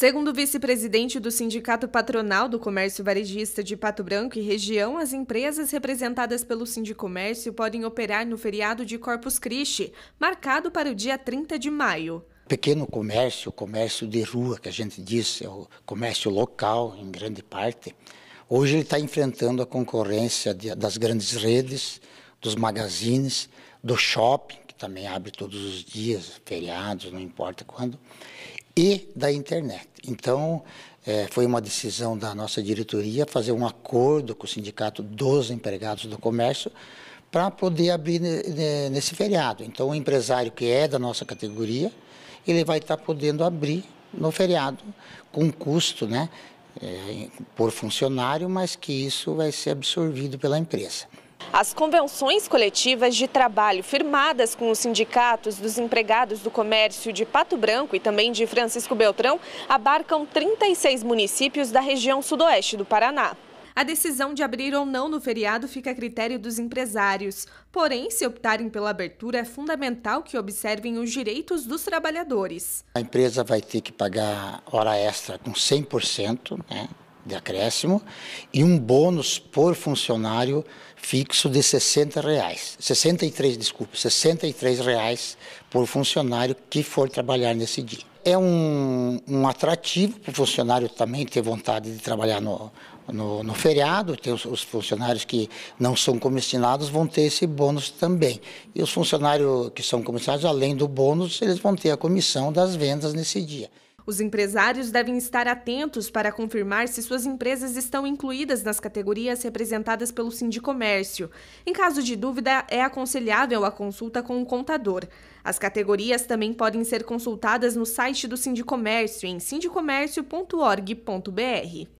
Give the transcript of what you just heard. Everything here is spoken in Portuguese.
Segundo o vice-presidente do Sindicato Patronal do Comércio Varejista de Pato Branco e região, as empresas representadas pelo Sindicomércio podem operar no feriado de Corpus Christi, marcado para o dia 30 de maio. Pequeno comércio, comércio de rua, que a gente diz, é o comércio local, em grande parte, hoje ele está enfrentando a concorrência de, das grandes redes, dos magazines, do shopping, que também abre todos os dias, feriados, não importa quando, e da internet. Então, é, foi uma decisão da nossa diretoria fazer um acordo com o Sindicato dos Empregados do Comércio para poder abrir nesse feriado. Então, o empresário que é da nossa categoria, ele vai estar tá podendo abrir no feriado, com custo né, é, por funcionário, mas que isso vai ser absorvido pela empresa. As convenções coletivas de trabalho firmadas com os sindicatos dos empregados do comércio de Pato Branco e também de Francisco Beltrão abarcam 36 municípios da região sudoeste do Paraná. A decisão de abrir ou não no feriado fica a critério dos empresários. Porém, se optarem pela abertura, é fundamental que observem os direitos dos trabalhadores. A empresa vai ter que pagar hora extra com 100%, né? de acréscimo e um bônus por funcionário fixo de 60 reais, 63, desculpe, 63 reais por funcionário que for trabalhar nesse dia. É um, um atrativo para o funcionário também ter vontade de trabalhar no, no, no feriado, tem os, os, funcionários que não são comissionados vão ter esse bônus também. E os funcionários que são comissionados, além do bônus, eles vão ter a comissão das vendas nesse dia. Os empresários devem estar atentos para confirmar se suas empresas estão incluídas nas categorias representadas pelo Sindicomércio. Em caso de dúvida, é aconselhável a consulta com o contador. As categorias também podem ser consultadas no site do Sindicomércio em sindicomércio.org.br.